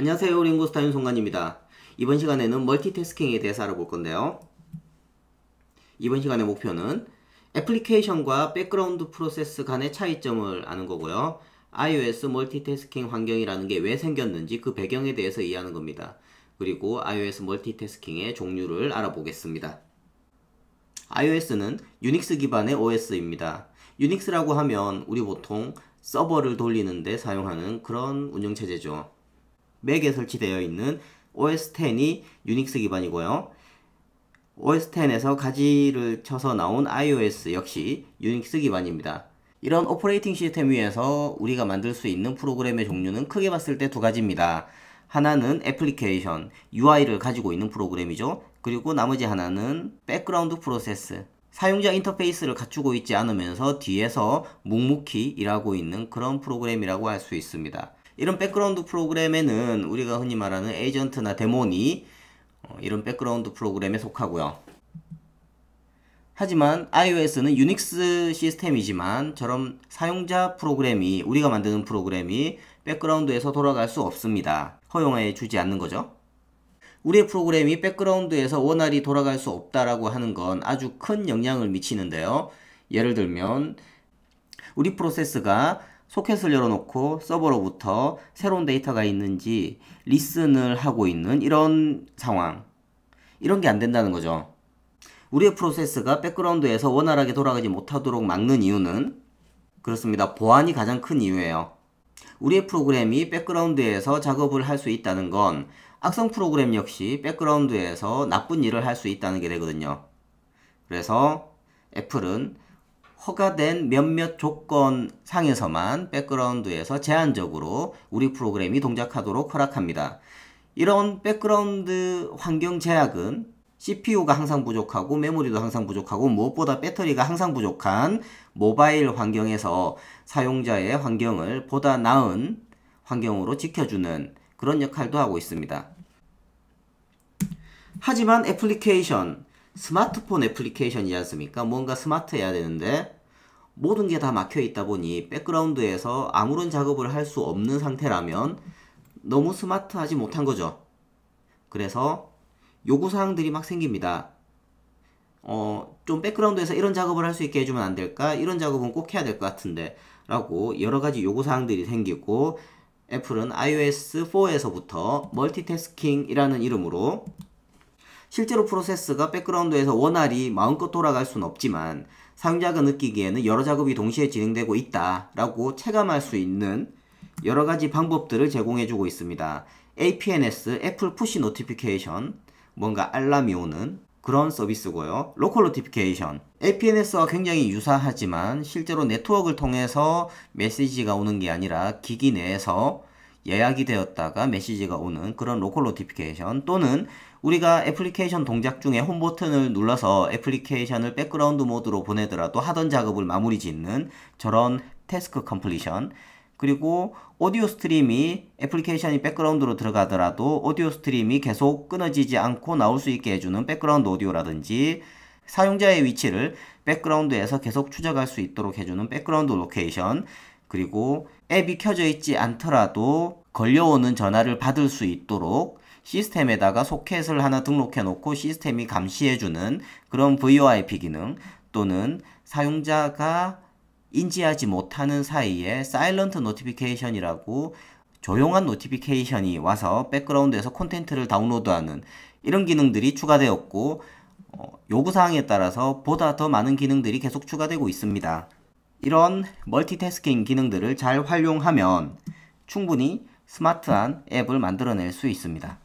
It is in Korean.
안녕하세요 링고스타 윤송관입니다 이번 시간에는 멀티태스킹에 대해서 알아볼 건데요 이번 시간의 목표는 애플리케이션과 백그라운드 프로세스 간의 차이점을 아는 거고요 iOS 멀티태스킹 환경이라는 게 왜 생겼는지 그 배경에 대해서 이해하는 겁니다 그리고 iOS 멀티태스킹의 종류를 알아보겠습니다 iOS는 유닉스 기반의 OS입니다 유닉스라고 하면 우리 보통 서버를 돌리는데 사용하는 그런 운영체제죠 맥에 설치되어 있는 OS10이 유닉스 기반이고요. OS10에서 가지를 쳐서 나온 iOS 역시 유닉스 기반입니다. 이런 오퍼레이팅 시스템 위에서 우리가 만들 수 있는 프로그램의 종류는 크게 봤을 때 두 가지입니다. 하나는 애플리케이션, UI를 가지고 있는 프로그램이죠. 그리고 나머지 하나는 백그라운드 프로세스, 사용자 인터페이스를 갖추고 있지 않으면서 뒤에서 묵묵히 일하고 있는 그런 프로그램이라고 할 수 있습니다. 이런 백그라운드 프로그램에는 우리가 흔히 말하는 에이전트나 데모니 어, 이런 백그라운드 프로그램에 속하고요. 하지만 iOS는 유닉스 시스템이지만 저런 사용자 프로그램이 우리가 만드는 프로그램이 백그라운드에서 돌아갈 수 없습니다. 허용해 주지 않는 거죠. 우리의 프로그램이 백그라운드에서 원활히 돌아갈 수 없다라고 하는 건 아주 큰 영향을 미치는데요. 예를 들면 우리 프로세스가 소켓을 열어놓고 서버로부터 새로운 데이터가 있는지 리슨을 하고 있는 이런 상황 이런 게 안 된다는 거죠. 우리의 프로세스가 백그라운드에서 원활하게 돌아가지 못하도록 막는 이유는 그렇습니다. 보안이 가장 큰 이유예요. 우리의 프로그램이 백그라운드에서 작업을 할 수 있다는 건 악성 프로그램 역시 백그라운드에서 나쁜 일을 할 수 있다는 게 되거든요. 그래서 애플은 허가된 몇몇 조건 상에서만 백그라운드에서 제한적으로 우리 프로그램이 동작하도록 허락합니다. 이런 백그라운드 환경 제약은 CPU가 항상 부족하고 메모리도 항상 부족하고 무엇보다 배터리가 항상 부족한 모바일 환경에서 사용자의 환경을 보다 나은 환경으로 지켜주는 그런 역할도 하고 있습니다. 하지만 애플리케이션, 스마트폰 애플리케이션이지 않습니까? 뭔가 스마트해야 되는데 모든 게 다 막혀 있다 보니 백그라운드에서 아무런 작업을 할 수 없는 상태라면 너무 스마트하지 못한 거죠. 그래서 요구사항들이 막 생깁니다. 어, 좀 백그라운드에서 이런 작업을 할 수 있게 해주면 안 될까? 이런 작업은 꼭 해야 될 것 같은데. 라고 여러가지 요구사항들이 생기고 애플은 iOS 4에서부터 멀티태스킹이라는 이름으로 실제로 프로세스가 백그라운드에서 원활히 마음껏 돌아갈 수는 없지만 사용자가 느끼기에는 여러 작업이 동시에 진행되고 있다라고 체감할 수 있는 여러 가지 방법들을 제공해주고 있습니다. APNS, 애플 푸시 노티피케이션, 뭔가 알람이 오는 그런 서비스고요. 로컬 노티피케이션. APNS와 굉장히 유사하지만 실제로 네트워크를 통해서 메시지가 오는 게 아니라 기기 내에서 예약이 되었다가 메시지가 오는 그런 로컬 노티피케이션 또는 우리가 애플리케이션 동작 중에 홈 버튼을 눌러서 애플리케이션을 백그라운드 모드로 보내더라도 하던 작업을 마무리 짓는 저런 태스크 컴플리션 그리고 오디오 스트림이 애플리케이션이 백그라운드로 들어가더라도 오디오 스트림이 계속 끊어지지 않고 나올 수 있게 해주는 백그라운드 오디오라든지 사용자의 위치를 백그라운드에서 계속 추적할 수 있도록 해주는 백그라운드 로케이션 그리고 앱이 켜져 있지 않더라도 걸려오는 전화를 받을 수 있도록 시스템에다가 소켓을 하나 등록해 놓고 시스템이 감시해주는 그런 VoIP 기능 또는 사용자가 인지하지 못하는 사이에 사일런트 노티피케이션이라고 조용한 노티피케이션이 와서 백그라운드에서 콘텐츠를 다운로드하는 이런 기능들이 추가되었고 어, 요구사항에 따라서 보다 더 많은 기능들이 계속 추가되고 있습니다. 이런 멀티태스킹 기능들을 잘 활용하면 충분히 스마트한 앱을 만들어낼 수 있습니다.